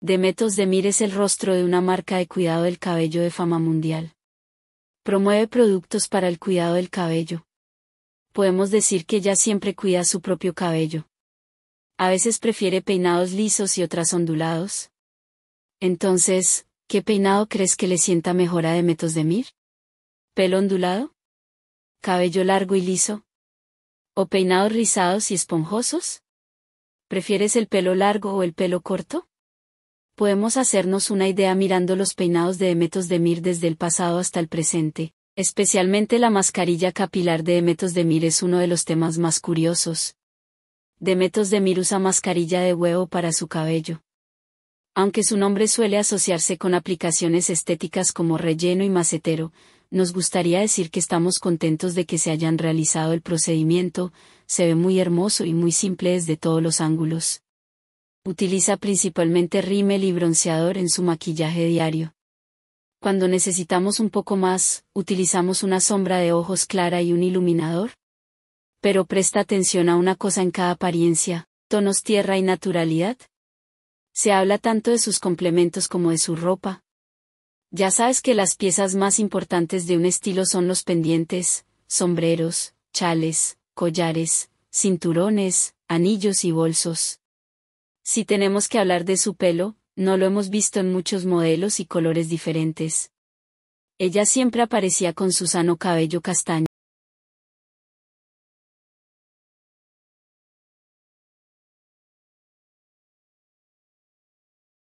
Demetos mir es el rostro de una marca de cuidado del cabello de fama mundial. Promueve productos para el cuidado del cabello. Podemos decir que ella siempre cuida su propio cabello. A veces prefiere peinados lisos y otras ondulados. Entonces, ¿qué peinado crees que le sienta mejor a Demetos mir ¿Pelo ondulado? ¿Cabello largo y liso? ¿O peinados rizados y esponjosos? ¿Prefieres el pelo largo o el pelo corto? podemos hacernos una idea mirando los peinados de de Mir desde el pasado hasta el presente, especialmente la mascarilla capilar de de Mir es uno de los temas más curiosos. Demetos Mir usa mascarilla de huevo para su cabello. Aunque su nombre suele asociarse con aplicaciones estéticas como relleno y macetero, nos gustaría decir que estamos contentos de que se hayan realizado el procedimiento, se ve muy hermoso y muy simple desde todos los ángulos. Utiliza principalmente rímel y bronceador en su maquillaje diario. Cuando necesitamos un poco más, utilizamos una sombra de ojos clara y un iluminador. Pero presta atención a una cosa en cada apariencia, tonos tierra y naturalidad. Se habla tanto de sus complementos como de su ropa. Ya sabes que las piezas más importantes de un estilo son los pendientes, sombreros, chales, collares, cinturones, anillos y bolsos. Si tenemos que hablar de su pelo, no lo hemos visto en muchos modelos y colores diferentes. Ella siempre aparecía con su sano cabello castaño.